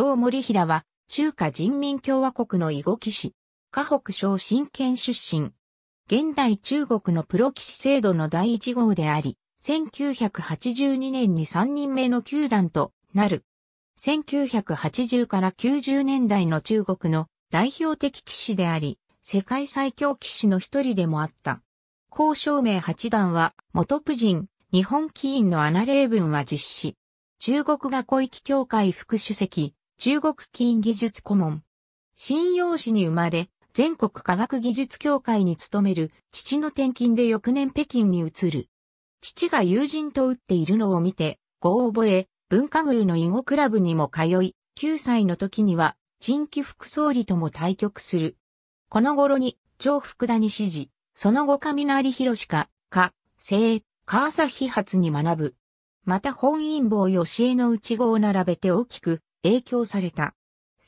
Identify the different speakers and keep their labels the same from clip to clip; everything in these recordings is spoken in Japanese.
Speaker 1: 上森平は、中華人民共和国の囲碁騎士、河北省新県出身。現代中国のプロ騎士制度の第一号であり、1982年に3人目の球団となる。1980から90年代の中国の代表的騎士であり、世界最強騎士の一人でもあった。高照明八段は、元プ人、日本騎員のアナレーブンは実施。中国が小域協会副主席、中国金技術顧問。信陽市に生まれ、全国科学技術協会に勤める父の転勤で翌年北京に移る。父が友人と打っているのを見て、語を覚え、文化宮の囲碁クラブにも通い、9歳の時には、陳気副総理とも対局する。この頃に、張福田に指示、その後雷広か、か、生、川崎発に学ぶ。また本因坊吉江の内語を並べて大きく、影響された。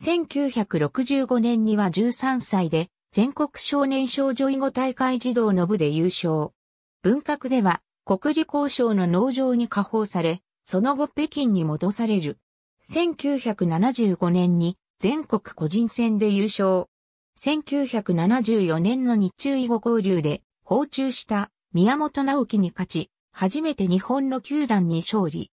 Speaker 1: 1965年には13歳で全国少年少女囲碁大会児童の部で優勝。文革では国理交渉の農場に下放され、その後北京に戻される。1975年に全国個人戦で優勝。1974年の日中囲碁交流で訪中した宮本直樹に勝ち、初めて日本の球団に勝利。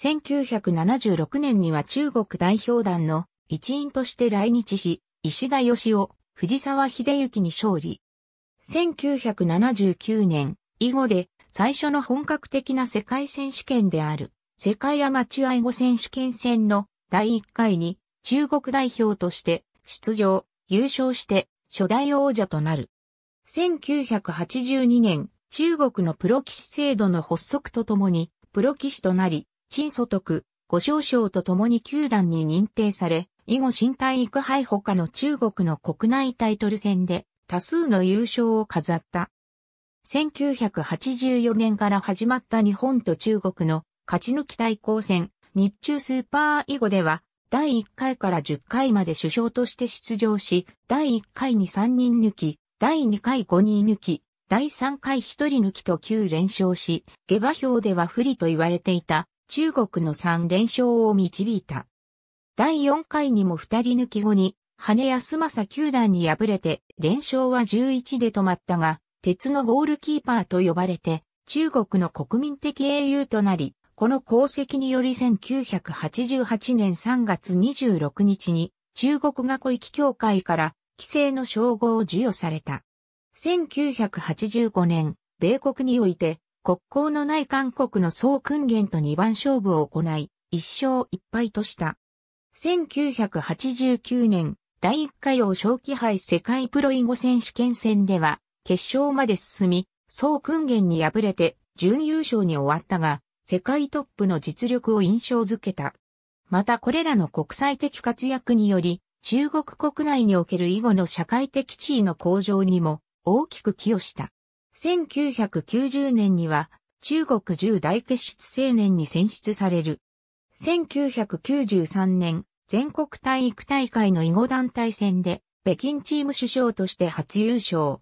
Speaker 1: 1976年には中国代表団の一員として来日し、石田義雄、藤沢秀幸に勝利。1979年、以後で最初の本格的な世界選手権である世界アマチュア囲碁選手権戦の第1回に中国代表として出場、優勝して初代王者となる。1982年、中国のプロ棋士制度の発足とともにプロ棋士となり、陳祖徳、五少将と共に球団に認定され、以後新体育杯他の中国の国内タイトル戦で多数の優勝を飾った。1984年から始まった日本と中国の勝ち抜き対抗戦、日中スーパー囲碁では、第1回から10回まで首相として出場し、第1回に3人抜き、第2回5人抜き、第3回1人抜きと9連勝し、下馬評では不利と言われていた中国の3連勝を導いた。第4回にも2人抜き後に、羽安政球団に敗れて、連勝は11で止まったが、鉄のゴールキーパーと呼ばれて、中国の国民的英雄となり、この功績により1988年3月26日に、中国学域協会から、規制の称号を授与された。1985年、米国において、国交のない韓国の総訓練と2番勝負を行い、1勝1敗とした。1989年、第1回王正規杯世界プロ囲碁選手権戦では、決勝まで進み、総訓練に敗れて、準優勝に終わったが、世界トップの実力を印象づけた。またこれらの国際的活躍により、中国国内における囲碁の社会的地位の向上にも大きく寄与した。1990年には中国十大傑出青年に選出される。1993年、全国体育大会の囲碁団体戦で、北京チーム首相として初優勝。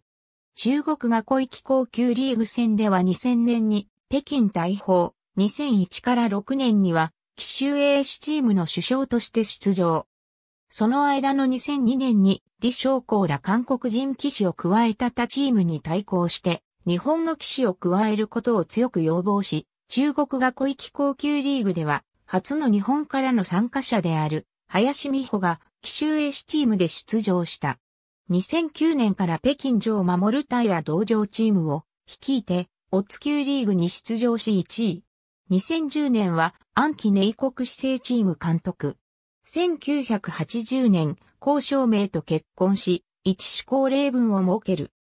Speaker 1: 中国が小域高級リーグ戦では2000年に北京大砲、2001から6年には、奇襲英士チームの首相として出場。その間の2002年に李昌光ら韓国人騎士を加えた他チームに対抗して、日本の騎士を加えることを強く要望し、中国が小域高級リーグでは、初の日本からの参加者である、林美穂が、奇襲英シチームで出場した。2009年から北京城を守る平道場チームを、率いて、オッツ級リーグに出場し1位。2010年は、暗記寧国市政チーム監督。1980年、高照明と結婚し、一子高齢文を設ける。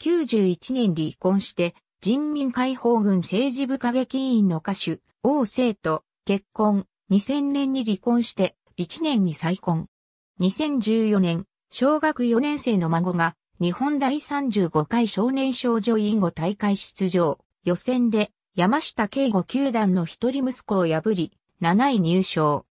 Speaker 1: 91年離婚して、人民解放軍政治部歌劇委員の歌手、王生と結婚、2000年に離婚して、1年に再婚。2014年、小学4年生の孫が、日本第35回少年少女委員後大会出場、予選で、山下敬吾球団の一人息子を破り、7位入賞。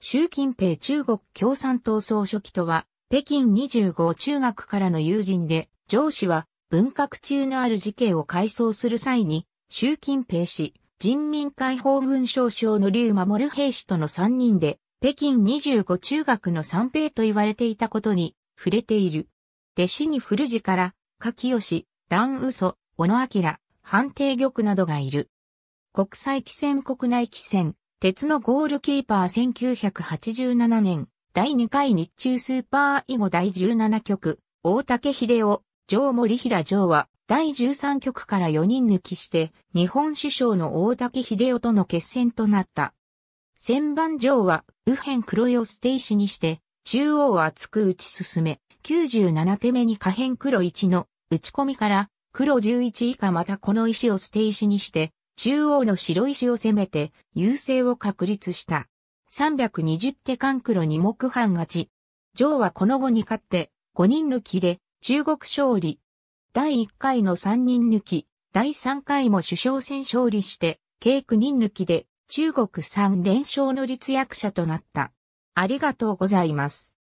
Speaker 1: 習近平中国共産党総書記とは、北京25中学からの友人で、上司は文革中のある事件を回想する際に、習近平氏、人民解放軍少将の劉守兵士との3人で、北京25中学の三平と言われていたことに触れている。弟子に古寺から、柿吉、段嘘、小野明、判定玉などがいる。国際汽船国内汽船、鉄のゴールキーパー1987年、第2回日中スーパー囲碁第17局、大竹秀夫、城森平城は、第13局から4人抜きして、日本首相の大竹秀夫との決戦となった。千番城は、右辺黒いを捨て石にして、中央を厚く打ち進め、97手目に下辺黒1の打ち込みから、黒11以下またこの石を捨て石にして、中央の白石を攻めて、優勢を確立した。320手間黒2目半勝ち。城はこの後に勝って、5人抜きで、中国勝利。第1回の3人抜き、第3回も首相戦勝利して、計9人抜きで中国3連勝の立役者となった。ありがとうございます。